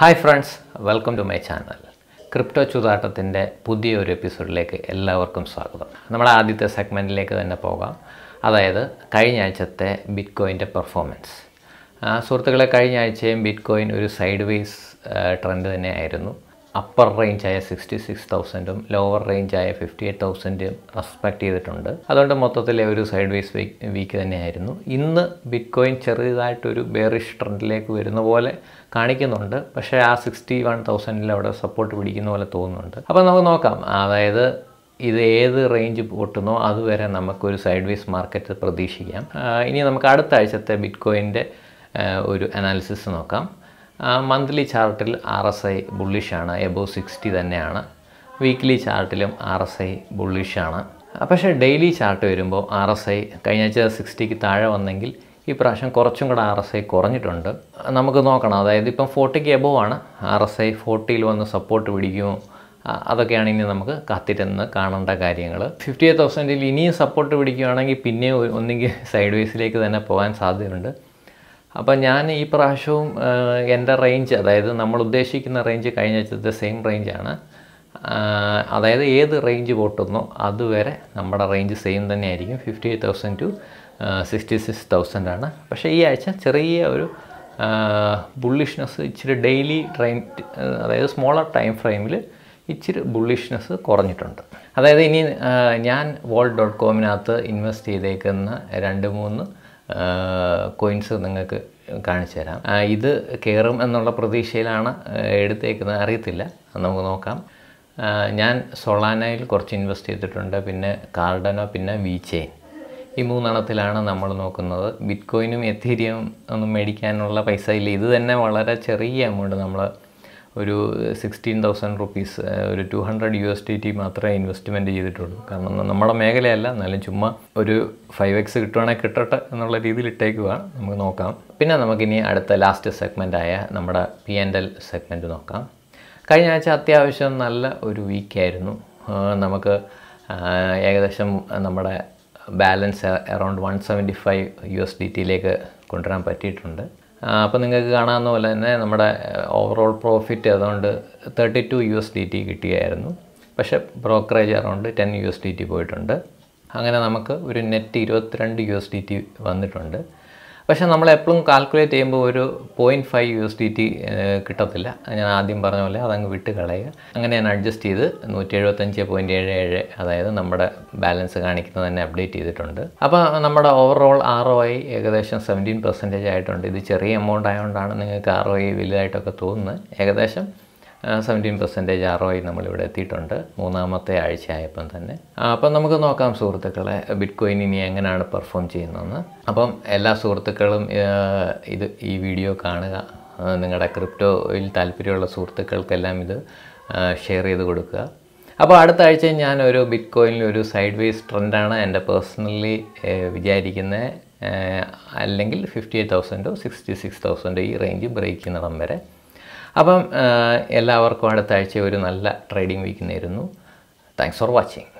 hi friends welcome to my channel crypto ചൂതാട്ടത്തിൻ്റെ പുതിയൊരു എപ്പിസോഡിലേക്ക് എല്ലാവർക്കും സ്വാഗതം നമ്മുടെ ആദ്യത്തെ സെഗ്മെൻറ്റിലേക്ക് തന്നെ പോകാം അതായത് കഴിഞ്ഞ ആഴ്ചത്തെ ബിറ്റ്കോയിൻ്റെ പെർഫോമൻസ് സുഹൃത്തുക്കളെ കഴിഞ്ഞ ആഴ്ചയും ബിറ്റ്കോയിൻ ഒരു സൈഡ് വേസ് ട്രെൻഡ് തന്നെയായിരുന്നു അപ്പർ റേഞ്ചായ സിക്സ്റ്റി സിക്സ് തൗസൻഡും ലോവർ റേഞ്ചായ ഫിഫ്റ്റി എയ്റ്റ് തൗസൻഡും റെസ്പെക്ട് ചെയ്തിട്ടുണ്ട് അതുകൊണ്ട് മൊത്തത്തിലെ ഒരു സൈഡ് വേസ് വീക്ക് തന്നെയായിരുന്നു ഇന്ന് ബിറ്റ്കോയിൻ ചെറിയതായിട്ടൊരു ബേറിഷ് ട്രെൻഡിലേക്ക് വരുന്ന പോലെ കാണിക്കുന്നുണ്ട് പക്ഷേ ആ സിക്സ്റ്റി വൺ തൗസൻഡിൽ അവിടെ സപ്പോർട്ട് പിടിക്കുന്ന പോലെ തോന്നുന്നുണ്ട് അപ്പോൾ നമുക്ക് നോക്കാം അതായത് ഇത് ഏത് റേഞ്ച് പൊട്ടുന്നോ അതുവരെ നമുക്കൊരു സൈഡ് വേസ് മാർക്കറ്റ് പ്രതീക്ഷിക്കാം ഇനി നമുക്ക് അടുത്ത ആഴ്ചത്തെ കോയിൻ്റെ ഒരു അനാലിസിസ് നോക്കാം മന്ത്ലി ചാർട്ടിൽ ആർ എസ് ഐ ബുള്ളിഷാണ് എബോവ് സിക്സ്റ്റി തന്നെയാണ് വീക്ക്ലി ചാർട്ടിലും ആർ എസ് ഐ ബുള്ളിഷാണ് പക്ഷേ ഡെയിലി ചാർട്ട് വരുമ്പോൾ ആർ എസ് ഐ കഴിഞ്ഞ ആഴ്ച സിക്സ്റ്റിക്ക് താഴെ വന്നെങ്കിൽ ഈ പ്രാവശ്യം കുറച്ചും കൂടെ ആർ എസ് ഐ കുറഞ്ഞിട്ടുണ്ട് നമുക്ക് നോക്കണം അതായത് ഇപ്പം ഫോർട്ടിക്ക് എബോവ് ആണ് ആർ എസ് ഐ ഫോർട്ടിയിൽ വന്ന് സപ്പോർട്ട് പിടിക്കുമോ അതൊക്കെയാണ് ഇനി നമുക്ക് കാത്തിരുന്ന് കാണേണ്ട കാര്യങ്ങൾ ഫിഫ്റ്റി തൗസൻഡിൽ ഇനിയും സപ്പോർട്ട് പിടിക്കുകയാണെങ്കിൽ പിന്നെ ഒന്നെങ്കിൽ സൈഡ് വേസിലേക്ക് തന്നെ പോകാൻ സാധ്യതയുണ്ട് അപ്പം ഞാൻ ഈ പ്രാവശ്യവും എൻ്റെ റേഞ്ച് അതായത് നമ്മൾ ഉദ്ദേശിക്കുന്ന റേഞ്ച് കഴിഞ്ഞ വെച്ചത്തെ സെയിം റേഞ്ചാണ് അതായത് ഏത് റേഞ്ച് പൊട്ടുന്നോ അതുവരെ നമ്മുടെ റേഞ്ച് സെയിം തന്നെയായിരിക്കും fifty eight thousand to sixty six thousand ആണ് പക്ഷേ ഈ ആഴ്ച ചെറിയ ഒരു ബുള്ളിഷ്നെസ് ഇച്ചിരി ഡെയിലി ടൈം അതായത് സ്മോളർ ടൈം ഫ്രെയിമിൽ ഇച്ചിരി ബുള്ളിഷ്നെസ് കുറഞ്ഞിട്ടുണ്ട് അതായത് ഇനി ഞാൻ വേൾഡ് ഡോട്ട് കോമിനകത്ത് ഇൻവെസ്റ്റ് ചെയ്തേക്കുന്ന രണ്ട് മൂന്ന് കോയിൻസ് നിങ്ങൾക്ക് കാണിച്ചു തരാം ഇത് കയറും എന്നുള്ള പ്രതീക്ഷയിലാണ് എടുത്തേക്കുന്നത് അറിയത്തില്ല നമുക്ക് നോക്കാം ഞാൻ സൊളാനയിൽ കുറച്ച് ഇൻവെസ്റ്റ് ചെയ്തിട്ടുണ്ട് പിന്നെ കാർഡനോ പിന്നെ വി ഈ മൂന്നെണ്ണത്തിലാണ് നമ്മൾ നോക്കുന്നത് ബിറ്റ് കോയിനും എത്തീരിയം ഒന്നും മേടിക്കാനുള്ള പൈസ ഇല്ല ഇത് തന്നെ വളരെ ചെറിയ എമൗണ്ട് നമ്മൾ ഒരു സിക്സ്റ്റീൻ തൗസൻഡ് റുപ്പീസ് ഒരു two hundred U S D T മാത്രമേ ഇൻവെസ്റ്റ്മെൻറ്റ് ചെയ്തിട്ടുള്ളൂ കാരണം നമ്മുടെ മേഖലയല്ല എന്നാലും ചുമ്മാ ഒരു ഫൈവ് എക്സ് കിട്ടുവാണെങ്കിൽ കിട്ടട്ടെ എന്നുള്ള രീതിയിൽ ഇട്ടേക്കുക നമുക്ക് നോക്കാം പിന്നെ നമുക്കിനി അടുത്ത ലാസ്റ്റ് സെഗ്മെൻറ്റായ നമ്മുടെ പി ആൻഡ് എൽ സെഗ്മെൻറ്റ് നോക്കാം കഴിഞ്ഞ ആഴ്ച അത്യാവശ്യം നല്ല ഒരു വീക്കായിരുന്നു നമുക്ക് ഏകദേശം നമ്മുടെ balance around one seventy five U S D ടിയിലേക്ക് കൊണ്ടുവരാൻ പറ്റിയിട്ടുണ്ട് അപ്പോൾ നിങ്ങൾക്ക് കാണാവുന്ന പോലെ തന്നെ നമ്മുടെ ഓവറോൾ പ്രോഫിറ്റ് അതുകൊണ്ട് thirty two U S D T കിട്ടിയായിരുന്നു പക്ഷേ brokerage around ten U S D T പോയിട്ടുണ്ട് അങ്ങനെ നമുക്ക് ഒരു നെറ്റ് ഇരുപത്തിരണ്ട് യു എസ് ഡി ടി വന്നിട്ടുണ്ട് പക്ഷേ നമ്മൾ എപ്പോഴും കാൽക്കുലേറ്റ് ചെയ്യുമ്പോൾ ഒരു point five U S D T കിട്ടത്തില്ല ഞാൻ ആദ്യം പറഞ്ഞ പോലെ അതങ്ങ് വിട്ട് കളയുക അങ്ങനെ ഞാൻ അഡ്ജസ്റ്റ് ചെയ്ത് നൂറ്റി എഴുപത്തഞ്ച് പോയിൻറ്റ് ഏഴ് ഏഴ് അതായത് നമ്മുടെ ബാലൻസ് കാണിക്കുന്നത് തന്നെ അപ്ഡേറ്റ് ചെയ്തിട്ടുണ്ട് അപ്പോൾ നമ്മുടെ ഓവറോൾ ആർ ഒ ഐ ഏകദേശം സെവൻറ്റീൻ പെർസെൻറ്റേജ് ആയിട്ടുണ്ട് ഇത് ചെറിയ എമൗണ്ട് ആയതുകൊണ്ടാണ് നിങ്ങൾക്ക് ആർ ഒ ഐ വലുതായിട്ടൊക്കെ തോന്നുന്നത് ഏകദേശം സെവൻറ്റീൻ പെർസെൻറ്റേജ് ആർ ഒയിൽ നമ്മളിവിടെ എത്തിയിട്ടുണ്ട് മൂന്നാമത്തെ ആഴ്ച ആയപ്പം തന്നെ അപ്പം നമുക്ക് നോക്കാം സുഹൃത്തുക്കളെ ബിറ്റ് കോയിൻ ഇനി എങ്ങനെയാണ് പെർഫോം ചെയ്യുന്നതെന്ന് അപ്പം എല്ലാ സുഹൃത്തുക്കളും ഇത് ഈ വീഡിയോ കാണുക നിങ്ങളുടെ ക്രിപ്റ്റോയിൽ താല്പര്യമുള്ള സുഹൃത്തുക്കൾക്കെല്ലാം ഇത് ഷെയർ ചെയ്ത് കൊടുക്കുക അപ്പോൾ അടുത്ത ആഴ്ച ഞാൻ ഒരു ബിറ്റ് കോയിനിൽ ഒരു സൈഡ് വേസ് ട്രെൻഡാണ് എൻ്റെ പേഴ്സണലി വിചാരിക്കുന്നത് അല്ലെങ്കിൽ ഫിഫ്റ്റി എയ്റ്റ് തൗസൻഡോ സിക്സ്റ്റി സിക്സ് തൗസൻഡോ ഈ റേഞ്ച് ബ്രേക്ക് ചെയ്യുന്നിടം വരെ അപ്പം എല്ലാവർക്കും അടുത്ത ആഴ്ച ഒരു നല്ല ട്രേഡിംഗ് വീക്ക് നേരുന്നു താങ്ക്സ് ഫോർ വാച്ചിങ്